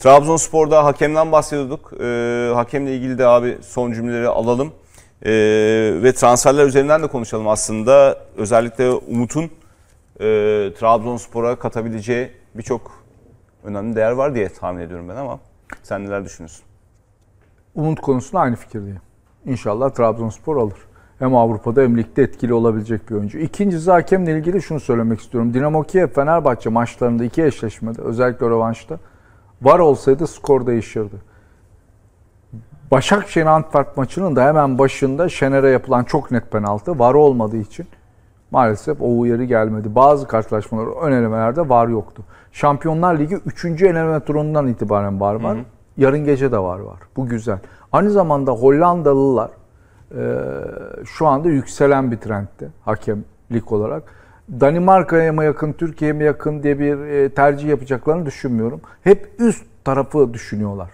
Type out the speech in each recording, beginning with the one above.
Trabzonspor'da hakemden bahsediyorduk. E, hakemle ilgili de abi son cümleleri alalım. E, ve transferler üzerinden de konuşalım aslında. Özellikle Umut'un e, Trabzonspor'a katabileceği birçok önemli değer var diye tahmin ediyorum ben ama sen neler düşünüyorsun? Umut konusunda aynı fikirdeyim. İnşallah Trabzonspor alır. Hem Avrupa'da hem ligde etkili olabilecek bir oyuncu. İkincisi hakemle ilgili şunu söylemek istiyorum. Dinamo Kiev Fenerbahçe maçlarında iki eşleşmede özellikle rövanşta Var olsaydı skor değişirdi. Başakşehir Antwerp maçının da hemen başında Şener'e yapılan çok net penaltı var olmadığı için maalesef o uyarı gelmedi. Bazı karşılaşmalar ön elemelerde var yoktu. Şampiyonlar Ligi 3. eleme turundan itibaren var var. Hı hı. Yarın gece de var var. Bu güzel. Aynı zamanda Hollandalılar e, şu anda yükselen bir trendte hakemlik olarak Danimarka'ya mı yakın, Türkiye'ye mi yakın diye bir e, tercih yapacaklarını düşünmüyorum. Hep üst tarafı düşünüyorlar.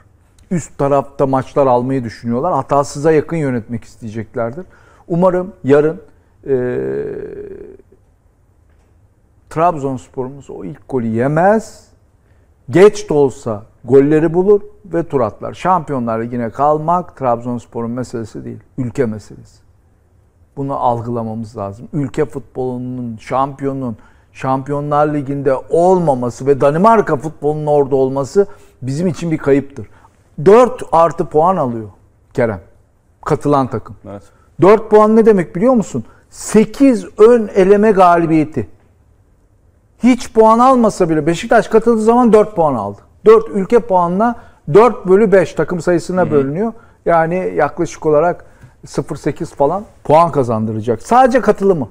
Üst tarafta maçlar almayı düşünüyorlar. Hatasıza yakın yönetmek isteyeceklerdir. Umarım yarın e, Trabzonspor'umuz o ilk golü yemez. Geç de olsa golleri bulur ve tur atlar. Şampiyonlar Ligi'ne kalmak Trabzonspor'un meselesi değil, ülke meselesi. Bunu algılamamız lazım. Ülke futbolunun, şampiyonun, Şampiyonlar Ligi'nde olmaması ve Danimarka futbolunun orada olması bizim için bir kayıptır. 4 artı puan alıyor Kerem. Katılan takım. Evet. 4 puan ne demek biliyor musun? 8 ön eleme galibiyeti. Hiç puan almasa bile Beşiktaş katıldığı zaman 4 puan aldı. 4 ülke puanla 4 bölü 5 takım sayısına bölünüyor. Yani yaklaşık olarak 0.8 falan puan kazandıracak. Sadece katılımı.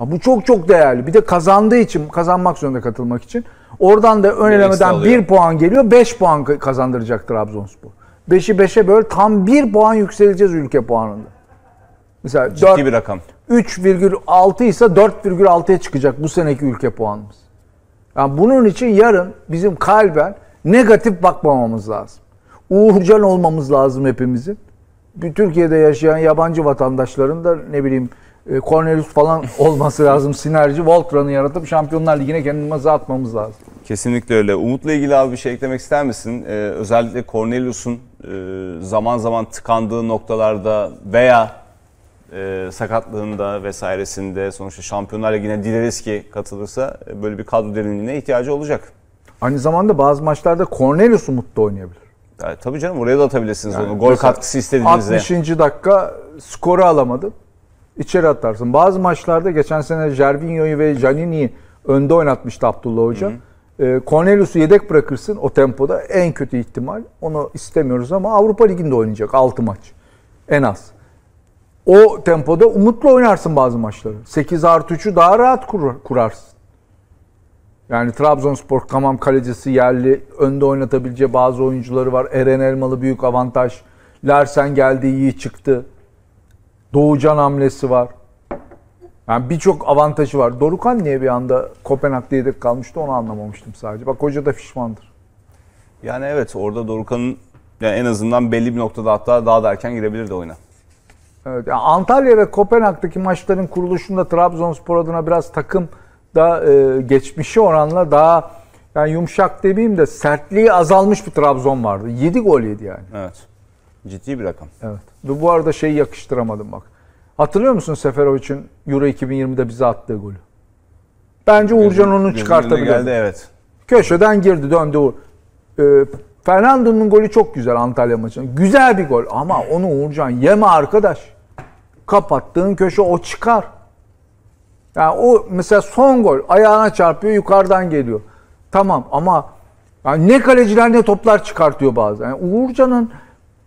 Bu çok çok değerli. Bir de kazandığı için, kazanmak zorunda katılmak için. Oradan da ön elemeden 1 puan geliyor, 5 puan kazandıracak Trabzonspor. 5'i 5'e böl tam 1 puan yükseleceğiz ülke puanında. Mesela Ciddi 4, bir rakam. 3,6 ise 4,6'ya çıkacak bu seneki ülke puanımız. Yani bunun için yarın bizim kalben negatif bakmamamız lazım. Uğurcan olmamız lazım hepimizin. Türkiye'de yaşayan yabancı vatandaşların da ne bileyim e, Cornelius falan olması lazım. Sinerji, Voltran'ı yaratıp Şampiyonlar Ligi'ne kendimizi atmamız lazım. Kesinlikle öyle. Umut'la ilgili abi bir şey eklemek ister misin? Ee, özellikle Cornelius'un e, zaman zaman tıkandığı noktalarda veya e, sakatlığında vesairesinde sonuçta Şampiyonlar Ligi'ne dileriz ki katılırsa e, böyle bir kadro derinliğine ihtiyacı olacak. Aynı zamanda bazı maçlarda Cornelius Umut oynayabilir. Ya, tabii canım oraya da atabilirsiniz yani onu. Gol katkısı istediğinizde. 60. dakika skoru alamadın. İçeri atarsın. Bazı maçlarda geçen sene Jervinho'yu ve Janini'yi önde oynatmıştı Abdullah Hoca. Hı hı. Ee, Cornelius'u yedek bırakırsın o tempoda en kötü ihtimal. Onu istemiyoruz ama Avrupa Ligi'nde oynayacak 6 maç en az. O tempoda umutlu oynarsın bazı maçları. 8 artı 3'ü daha rahat kurarsın. Yani Trabzonspor Kamam kalecisi yerli. Önde oynatabileceği bazı oyuncuları var. Eren Elmalı büyük avantaj. Lersen geldi iyi çıktı. Doğucan hamlesi var. Yani birçok avantajı var. Dorukan niye bir anda Kopenhag'da yedek kalmıştı onu anlamamıştım sadece. Bak hoca da pişmandır. Yani evet orada Dorukan'ın yani en azından belli bir noktada hatta daha da erken girebilirdi oyuna. Evet, yani Antalya ve Kopenhag'daki maçların kuruluşunda Trabzonspor adına biraz takım da e, geçmişi oranla daha yani yumuşak demeyeyim de sertliği azalmış bir Trabzon vardı. 7 gol yedi yani. Evet. Ciddi bir rakam. Evet. bu arada şeyi yakıştıramadım bak. Hatırlıyor musun Seferovic'in Euro 2020'de bize attığı golü? Bence Uğurcan onu çıkartabilir. Geldi evet. Köşeden girdi döndü. Uğur. Ee, Fernando'nun golü çok güzel Antalya maçında. Güzel bir gol ama onu Uğurcan yeme arkadaş. Kapattığın köşe o çıkar. Yani o mesela son gol ayağına çarpıyor yukarıdan geliyor. Tamam ama yani ne kaleciler ne toplar çıkartıyor bazen. Yani Uğurcan'ın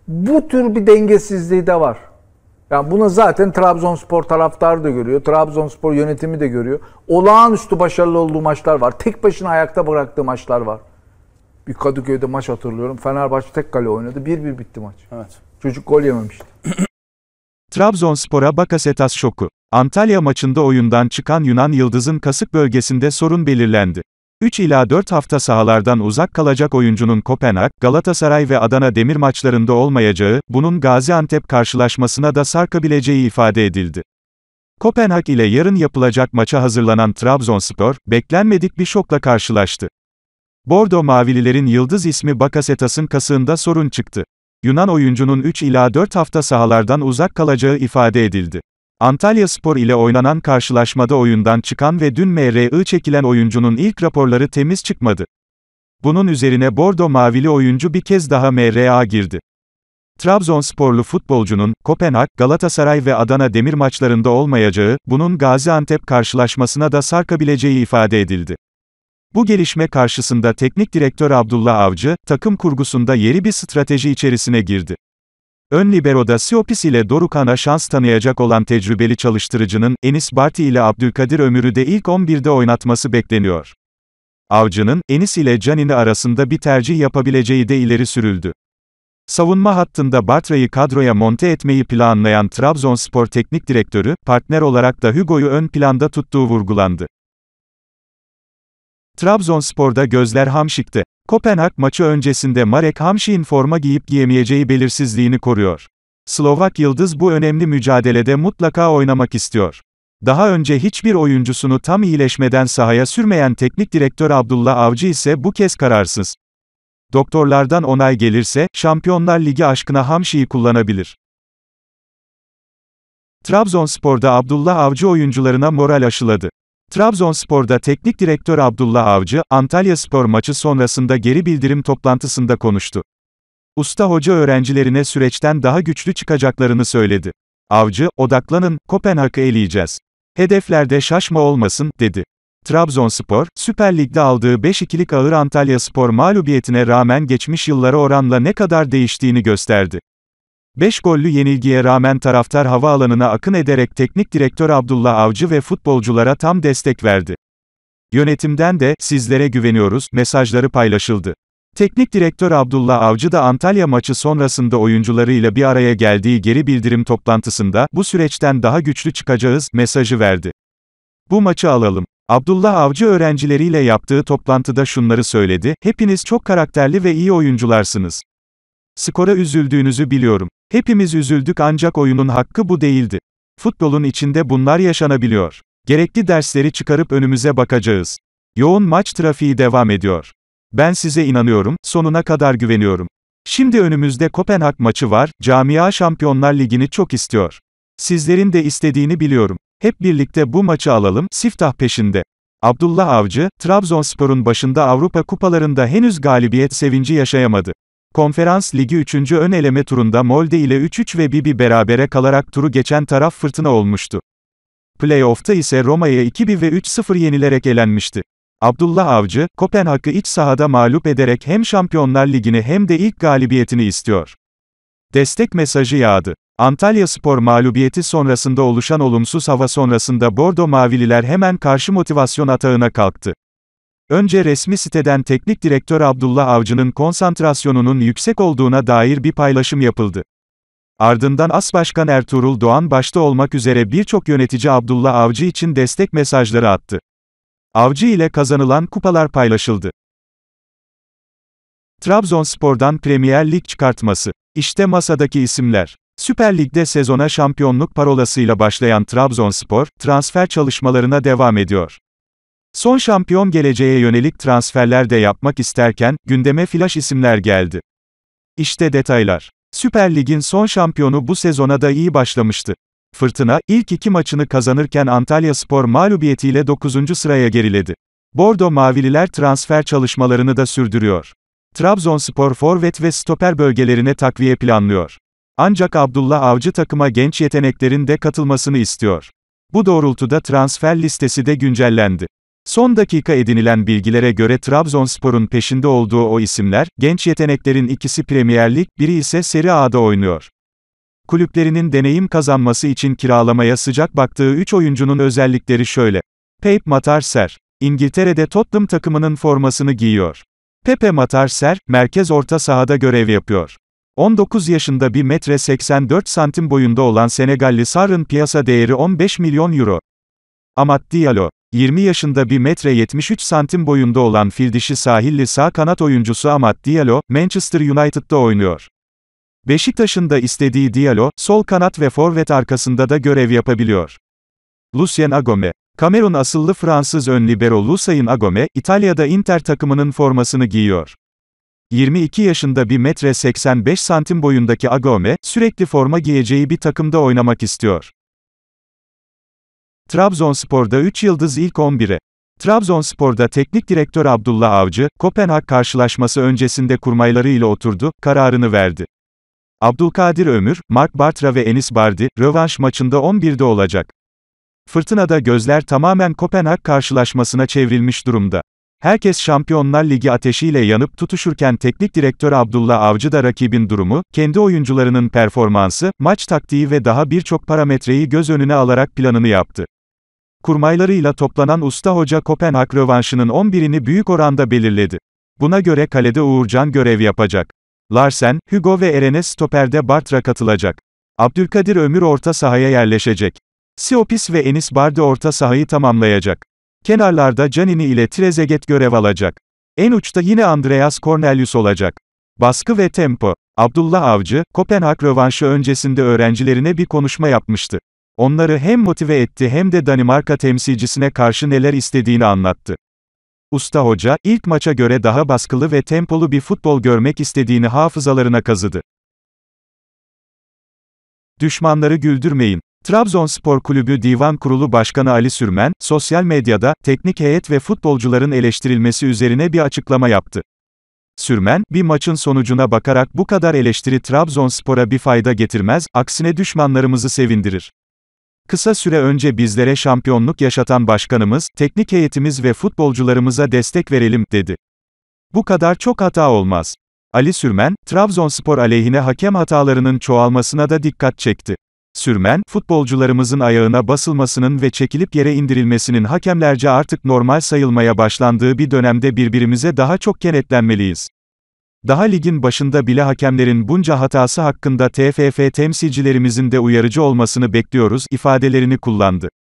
bu tür bir dengesizliği de var. Yani bunu zaten Trabzonspor taraftarı da görüyor. Trabzonspor yönetimi de görüyor. Olağanüstü başarılı olduğu maçlar var. Tek başına ayakta bıraktığı maçlar var. Bir Kadıköy'de maç hatırlıyorum. Fenerbahçe tek kale oynadı. bir bir bitti maç. Evet. Çocuk gol yememişti. Trabzonspor'a Bakasetas şoku. Antalya maçında oyundan çıkan Yunan Yıldız'ın kasık bölgesinde sorun belirlendi. 3 ila 4 hafta sahalardan uzak kalacak oyuncunun Kopenhag, Galatasaray ve Adana Demir maçlarında olmayacağı, bunun Gaziantep karşılaşmasına da sarkabileceği ifade edildi. Kopenhag ile yarın yapılacak maça hazırlanan Trabzonspor, beklenmedik bir şokla karşılaştı. Bordo Mavililerin yıldız ismi Bakasetas'ın kasığında sorun çıktı. Yunan oyuncunun 3 ila 4 hafta sahalardan uzak kalacağı ifade edildi. Antalya Spor ile oynanan karşılaşmada oyundan çıkan ve dün MRI çekilen oyuncunun ilk raporları temiz çıkmadı. Bunun üzerine Bordo Mavili oyuncu bir kez daha MRA girdi. Trabzonsporlu futbolcunun, Kopenhag, Galatasaray ve Adana Demir maçlarında olmayacağı, bunun Gaziantep karşılaşmasına da sarkabileceği ifade edildi. Bu gelişme karşısında teknik direktör Abdullah Avcı, takım kurgusunda yeni bir strateji içerisine girdi. Ön libero'da Siopis ile Dorukan'a şans tanıyacak olan tecrübeli çalıştırıcının, Enis Barti ile Abdülkadir Ömür'ü de ilk 11'de oynatması bekleniyor. Avcı'nın, Enis ile Canini arasında bir tercih yapabileceği de ileri sürüldü. Savunma hattında Bartra'yı kadroya monte etmeyi planlayan Trabzonspor Teknik Direktörü, partner olarak da Hugo'yu ön planda tuttuğu vurgulandı. Trabzonspor'da gözler Hamşik'te. Kopenhag maçı öncesinde Marek Hamşik'in forma giyip giyemeyeceği belirsizliğini koruyor. Slovak Yıldız bu önemli mücadelede mutlaka oynamak istiyor. Daha önce hiçbir oyuncusunu tam iyileşmeden sahaya sürmeyen teknik direktör Abdullah Avcı ise bu kez kararsız. Doktorlardan onay gelirse, Şampiyonlar Ligi aşkına Hamşi'yi kullanabilir. Trabzonspor'da Abdullah Avcı oyuncularına moral aşıladı. Trabzonspor'da teknik direktör Abdullah Avcı, Antalya Spor maçı sonrasında geri bildirim toplantısında konuştu. Usta hoca öğrencilerine süreçten daha güçlü çıkacaklarını söyledi. Avcı, odaklanın, Kopenhag'ı eleyeceğiz. Hedeflerde şaşma olmasın, dedi. Trabzonspor, Süper Lig'de aldığı 5-2'lik ağır Antalya Spor mağlubiyetine rağmen geçmiş yıllara oranla ne kadar değiştiğini gösterdi. 5 gollü yenilgiye rağmen taraftar havaalanına akın ederek teknik direktör Abdullah Avcı ve futbolculara tam destek verdi. Yönetimden de sizlere güveniyoruz mesajları paylaşıldı. Teknik direktör Abdullah Avcı da Antalya maçı sonrasında oyuncularıyla bir araya geldiği geri bildirim toplantısında bu süreçten daha güçlü çıkacağız mesajı verdi. Bu maçı alalım. Abdullah Avcı öğrencileriyle yaptığı toplantıda şunları söyledi: "Hepiniz çok karakterli ve iyi oyuncularsınız. Skora üzüldüğünüzü biliyorum. Hepimiz üzüldük ancak oyunun hakkı bu değildi. Futbolun içinde bunlar yaşanabiliyor. Gerekli dersleri çıkarıp önümüze bakacağız. Yoğun maç trafiği devam ediyor. Ben size inanıyorum, sonuna kadar güveniyorum. Şimdi önümüzde Kopenhag maçı var, camia Şampiyonlar Ligi'ni çok istiyor. Sizlerin de istediğini biliyorum. Hep birlikte bu maçı alalım, siftah peşinde. Abdullah Avcı, Trabzonspor'un başında Avrupa kupalarında henüz galibiyet sevinci yaşayamadı. Konferans Ligi 3. ön eleme turunda Molde ile 3-3 ve Bibi berabere kalarak turu geçen taraf fırtına olmuştu. Playoff'ta ise Roma'ya 2-1 ve 3-0 yenilerek elenmişti. Abdullah Avcı, Kopenhag'ı iç sahada mağlup ederek hem Şampiyonlar Ligi'ni hem de ilk galibiyetini istiyor. Destek mesajı yağdı. Antalya Spor mağlubiyeti sonrasında oluşan olumsuz hava sonrasında Bordo Mavililer hemen karşı motivasyon atağına kalktı. Önce resmi siteden teknik direktör Abdullah Avcı'nın konsantrasyonunun yüksek olduğuna dair bir paylaşım yapıldı. Ardından As Başkan Ertuğrul Doğan başta olmak üzere birçok yönetici Abdullah Avcı için destek mesajları attı. Avcı ile kazanılan kupalar paylaşıldı. Trabzonspor'dan Premier Lig çıkartması. İşte masadaki isimler. Süper Lig'de sezona şampiyonluk parolasıyla başlayan Trabzonspor, transfer çalışmalarına devam ediyor. Son şampiyon geleceğe yönelik transferler de yapmak isterken, gündeme flash isimler geldi. İşte detaylar. Süper Lig'in son şampiyonu bu sezona da iyi başlamıştı. Fırtına, ilk iki maçını kazanırken Antalya Spor mağlubiyetiyle 9. sıraya geriledi. Bordo Mavililer transfer çalışmalarını da sürdürüyor. Trabzonspor forvet ve stoper bölgelerine takviye planlıyor. Ancak Abdullah Avcı takıma genç yeteneklerin de katılmasını istiyor. Bu doğrultuda transfer listesi de güncellendi. Son dakika edinilen bilgilere göre Trabzonspor'un peşinde olduğu o isimler, genç yeteneklerin ikisi Premier Lig, biri ise Serie A'da oynuyor. Kulüplerinin deneyim kazanması için kiralamaya sıcak baktığı 3 oyuncunun özellikleri şöyle. Pep Matarser, İngiltere'de Tottenham takımının formasını giyiyor. Pepe Matarser, merkez orta sahada görev yapıyor. 19 yaşında 1 metre 84 santim boyunda olan Senegalli Sarr'ın piyasa değeri 15 milyon euro. Amad Diallo, 20 yaşında 1 metre 73 santim boyunda olan fildişi sahilli sağ kanat oyuncusu Amat Diallo, Manchester United'da oynuyor. Beşiktaş'ın da istediği Diallo, sol kanat ve forvet arkasında da görev yapabiliyor. Lucien Agome Kamerun asıllı Fransız ön libero Lucien Agome, İtalya'da Inter takımının formasını giyiyor. 22 yaşında 1 metre 85 santim boyundaki Agome, sürekli forma giyeceği bir takımda oynamak istiyor. Trabzonspor'da 3 yıldız ilk 11'e. Trabzonspor'da teknik direktör Abdullah Avcı, Kopenhag karşılaşması öncesinde kurmayları ile oturdu, kararını verdi. Abdülkadir Ömür, Mark Bartra ve Enis Bardi, rövanş maçında 11'de olacak. Fırtınada gözler tamamen Kopenhag karşılaşmasına çevrilmiş durumda. Herkes Şampiyonlar Ligi ateşiyle yanıp tutuşurken teknik direktör Abdullah Avcı da rakibin durumu, kendi oyuncularının performansı, maç taktiği ve daha birçok parametreyi göz önüne alarak planını yaptı kurmaylarıyla toplanan usta hoca Kopenhag rövanşının 11'ini büyük oranda belirledi. Buna göre kalede Uğurcan görev yapacak. Larsen, Hugo ve Eren'e stoperde Bartra katılacak. Abdülkadir Ömür orta sahaya yerleşecek. Siopis ve Enis Bardi orta sahayı tamamlayacak. Kenarlarda Canini ile Trezeguet görev alacak. En uçta yine Andreas Cornelius olacak. Baskı ve tempo. Abdullah Avcı, Kopenhag rövanşı öncesinde öğrencilerine bir konuşma yapmıştı. Onları hem motive etti hem de Danimarka temsilcisine karşı neler istediğini anlattı. Usta hoca, ilk maça göre daha baskılı ve tempolu bir futbol görmek istediğini hafızalarına kazıdı. Düşmanları güldürmeyin. Trabzonspor Kulübü Divan Kurulu Başkanı Ali Sürmen, sosyal medyada, teknik heyet ve futbolcuların eleştirilmesi üzerine bir açıklama yaptı. Sürmen, bir maçın sonucuna bakarak bu kadar eleştiri Trabzonspor'a bir fayda getirmez, aksine düşmanlarımızı sevindirir. Kısa süre önce bizlere şampiyonluk yaşatan başkanımız, teknik heyetimiz ve futbolcularımıza destek verelim, dedi. Bu kadar çok hata olmaz. Ali Sürmen, Trabzonspor aleyhine hakem hatalarının çoğalmasına da dikkat çekti. Sürmen, futbolcularımızın ayağına basılmasının ve çekilip yere indirilmesinin hakemlerce artık normal sayılmaya başlandığı bir dönemde birbirimize daha çok kenetlenmeliyiz. Daha ligin başında bile hakemlerin bunca hatası hakkında TFF temsilcilerimizin de uyarıcı olmasını bekliyoruz ifadelerini kullandı.